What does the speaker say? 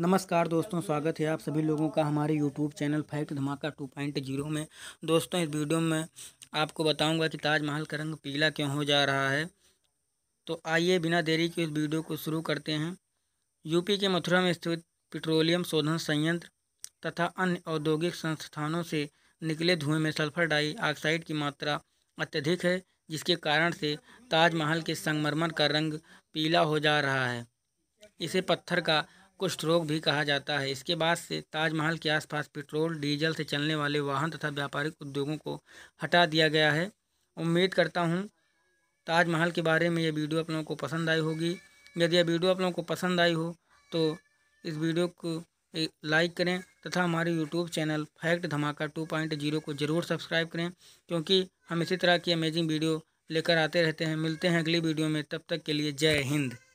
नमस्कार दोस्तों स्वागत है आप सभी लोगों का हमारे YouTube channel fact Dhamaka two point zero में दोस्तों इस वीडियो में आपको बताऊंगा कि ताजमहल का रंग पीला क्यों हो जा रहा है तो आइए बिना देरी के इस वीडियो को शुरू करते हैं यूपी के मथुरा में स्थित पेट्रोलियम शोधन संयंत्र तथा अन्य औद्योगिक संस्थानों से निकले धुएं में सल्फर डाईऑक्साइड की मात्रा अत्यधिक है जिसके कारण से ताजमहल के संगमरमर का रंग पीला हो जा रहा है इसे पत्थर का कुष्ठ रोग भी कहा जाता है इसके बाद से ताजमहल के आसपास पेट्रोल डीजल से चलने वाले वाहन तथा व्यापारिक उद्योगों को हटा दिया गया है उम्मीद करता हूँ ताजमहल के बारे में यह वीडियो आप लोगों को पसंद आई होगी यदि यह वीडियो आप लोगों को पसंद आई हो तो इस वीडियो को लाइक करें तथा हमारे YouTube channel fact Dhamaka two point zero को ज़रूर सब्सक्राइब करें क्योंकि हम इसी तरह की अमेजिंग वीडियो लेकर आते रहते हैं मिलते हैं अगली वीडियो में तब तक के लिए जय हिंद